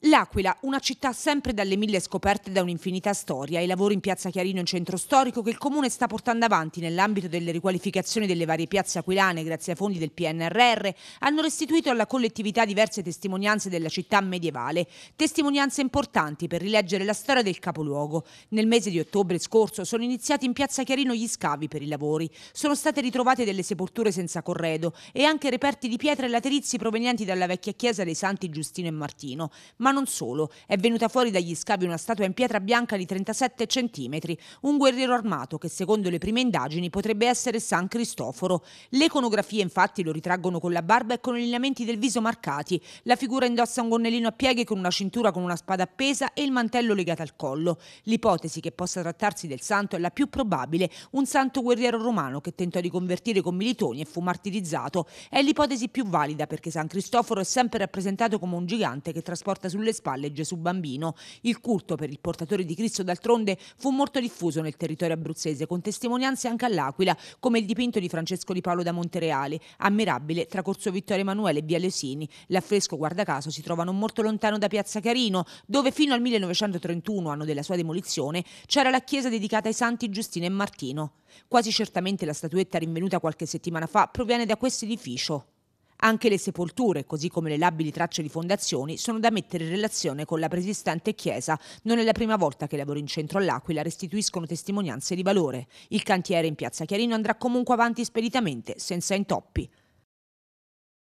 L'Aquila, una città sempre dalle mille scoperte da un'infinita storia, i lavori in Piazza Chiarino in centro storico che il Comune sta portando avanti nell'ambito delle riqualificazioni delle varie piazze aquilane grazie ai fondi del PNRR hanno restituito alla collettività diverse testimonianze della città medievale, testimonianze importanti per rileggere la storia del capoluogo. Nel mese di ottobre scorso sono iniziati in Piazza Chiarino gli scavi per i lavori, sono state ritrovate delle sepolture senza corredo e anche reperti di pietra e laterizi provenienti dalla vecchia chiesa dei Santi Giustino e Martino. Ma non solo, è venuta fuori dagli scavi una statua in pietra bianca di 37 cm, un guerriero armato che secondo le prime indagini potrebbe essere San Cristoforo. Le iconografie infatti lo ritraggono con la barba e con i lineamenti del viso marcati. La figura indossa un gonnellino a pieghe con una cintura con una spada appesa e il mantello legato al collo. L'ipotesi che possa trattarsi del santo è la più probabile, un santo guerriero romano che tentò di convertire con Militoni e fu martirizzato. È l'ipotesi più valida perché San Cristoforo è sempre rappresentato come un gigante che trasporta su sulle spalle Gesù Bambino. Il culto per il portatore di Cristo d'altronde fu molto diffuso nel territorio abruzzese, con testimonianze anche all'Aquila, come il dipinto di Francesco di Paolo da Montereale, ammirabile tra Corso Vittorio Emanuele e Via Lesini. L'affresco, guarda caso, si trova non molto lontano da Piazza Carino, dove fino al 1931, anno della sua demolizione, c'era la chiesa dedicata ai santi Giustino e Martino. Quasi certamente la statuetta rinvenuta qualche settimana fa proviene da questo edificio. Anche le sepolture, così come le labili tracce di fondazioni, sono da mettere in relazione con la preesistente chiesa. Non è la prima volta che i lavori in centro all'Aquila restituiscono testimonianze di valore. Il cantiere in Piazza Chiarino andrà comunque avanti speditamente, senza intoppi.